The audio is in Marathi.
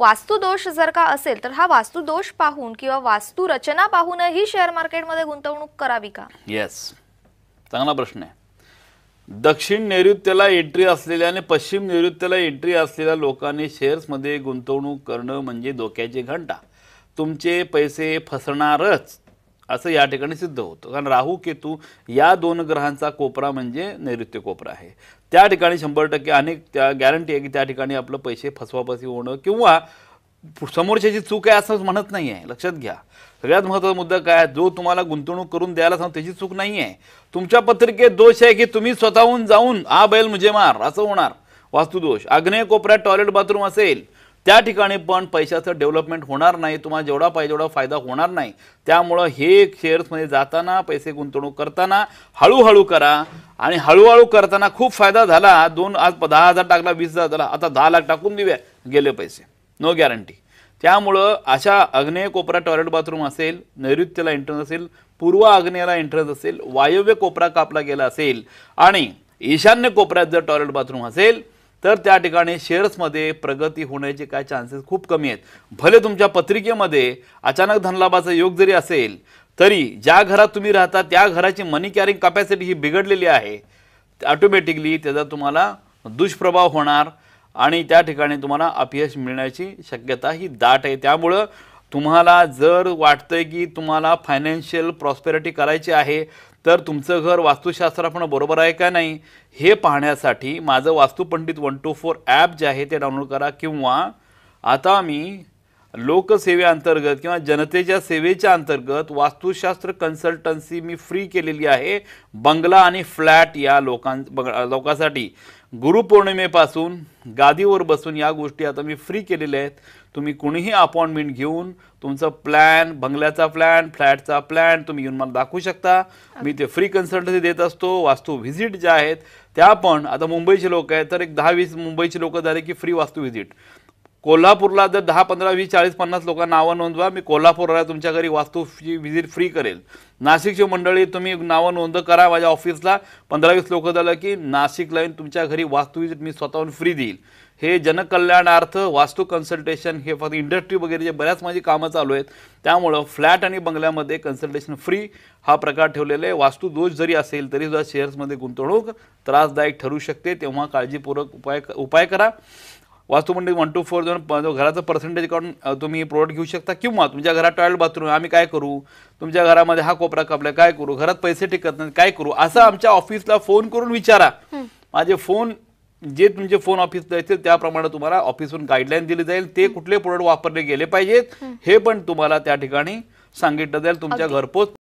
वास्तुदोष जर का असेल तर हा वास्तुदोष पाहून किंवा वास्तुरचना पाहूनही शेअर मार्केटमध्ये गुंतवणूक करावी का येस चांगला प्रश्न आहे दक्षिण नैऋत्यला एंट्री असलेल्या आणि पश्चिम नैऋत्यला एंट्री असलेल्या लोकांनी शेअर्समध्ये गुंतवणूक करणं म्हणजे धोक्याची घंटा तुमचे पैसे फसणारच असं या ठिकाणी सिद्ध होतं कारण राहू केतू या दोन ग्रहांचा कोपरा म्हणजे नैऋत्य कोपरा आहे त्या ठिकाणी शंभर टक्के अनेक त्या गॅरंटी आहे की त्या ठिकाणी आपलं पैसे फसवाफसी होणं किंवा समोरच्याची चूक आहे असं म्हणत नाही आहे लक्षात घ्या सगळ्यात महत्त्वाचा मुद्दा काय जो तुम्हाला गुंतवणूक करून द्यायला सांग त्याची चूक नाही आहे तुमच्या पत्रिकेत दोष आहे की तुम्ही स्वतःहून जाऊन आ बैल मुझे मार असं होणार वास्तुदोष आग्नेय कोपऱ्यात टॉयलेट बाथरूम असेल त्या ठिकाणी पण पैशाचं डेव्हलपमेंट होणार नाही तुम्हाला जेवढा पाहिजे तेवढा फायदा होणार नाही त्यामुळं हे शेअर्समध्ये जाताना पैसे गुंतवणूक करताना हळूहळू करा आणि हळूहळू करताना खूप फायदा झाला दोन आज दहा हजार टाकला वीस हजार झाला आता दहा लाख टाकून देऊया गेले पैसे नो गॅरंटी त्यामुळं अशा अग्नेय कोपरा टॉयलेट बाथरूम असेल नैऋत्यला एंट्रन्स असेल पूर्व आग्नेयाला एंट्रन्स असेल वायव्य कोपरा कापला गेला असेल आणि ईशान्य कोपऱ्यात जर टॉयलेट बाथरूम असेल तर त्या ठिकाणी शेअर्समध्ये प्रगती होण्याचे काय चान्सेस खूप कमी आहेत भले तुमच्या पत्रिकेमध्ये अचानक धनलाभाचा योग जरी असेल तरी ज्या घरात तुम्ही राहता त्या घराची मनी कॅरिंग कॅपॅसिटी ही बिघडलेली आहे ऑटोमॅटिकली त्याचा तुम्हाला दुष्प्रभाव होणार आणि त्या ठिकाणी तुम्हाला अपयश मिळण्याची शक्यता ही दाट आहे त्यामुळं तुम्हाला जर वाटतंय की तुम्हाला फायनान्शियल प्रॉस्पेरिटी करायची आहे तर तुमचं घर वास्तुशास्त्रापण बरोबर आहे का नाही हे पाहण्यासाठी माझं Vastupandit one two four app जे आहे ते डाउनलोड करा किंवा आता मी लोकसेवेअंतर्गत किंवा जनतेच्या सेवेच्या अंतर्गत वास्तुशास्त्र कन्सल्टन्सी मी फ्री केलेली आहे बंगला आणि फ्लॅट या लोकां लोकांसाठी गुरुपौर्णिमेपासून गादीवर बसून या गोष्टी आता मी फ्री केलेल्या आहेत तुम्ही कुणीही अपॉइंटमेंट घेऊन तुमचा प्लॅन बंगल्याचा प्लॅन फ्लॅटचा प्लॅन तुम्ही येऊन मला दाखवू शकता मी ते फ्री कन्सल्टन्सी देत असतो वास्तू व्हिजिट ज्या आहेत त्या पण आता मुंबईचे लोक आहेत तर एक दहा वीस मुंबईचे लोक झाले की फ्री वास्तू व्हिजिट कोल्हापूरला जर दहा पंधरा वीस चाळीस पन्नास लोकांना नावं नोंदवा मी कोल्हापूरला तुमच्या घरी वास्तूची विजिट फ्री करेल नाशिकची मंडळी तुम्ही नावं नोंद करा माझ्या ऑफिसला पंधरा वीस लोकं झालं की नाशिकला लाईन तुमच्या घरी वास्तू विजिट मी स्वतःहून फ्री देईल हे जनकल्याणार्थ वास्तू कन्सल्टेशन हे फक्त इंडस्ट्री वगैरे जे बऱ्याच माझी कामं चालू आहेत त्यामुळं फ्लॅट आणि बंगल्यामध्ये कन्सल्टेशन फ्री हा प्रकार ठेवलेला आहे वास्तू दोष जरी असेल तरीसुद्धा शेअर्समध्ये गुंतवणूक त्रासदायक ठरू शकते तेव्हा काळजीपूर्वक उपाय उपाय करा वास्तू म्हणजे वन टू फोर जाऊन घराचं पर्सेंटेज काढून तुम्ही प्रोडक्ट घेऊ शकता किंवा तुमच्या घरात टॉयलेट बाथरूम आम्ही काय करू तुमच्या घरामध्ये हा कोपरा कापला काय करू घरात पैसे टिकत नाही काय करू असं आमच्या ऑफिसला फोन करून विचारा माझे फोन जे तुमचे फोन ऑफिसला येतील त्याप्रमाणे तुम्हाला ऑफिसहून गाईडलाईन दिली जाईल ते कुठले प्रोडक्ट वापरले गेले पाहिजेत हे पण तुम्हाला त्या ठिकाणी सांगितलं जाईल तुमच्या घरपोच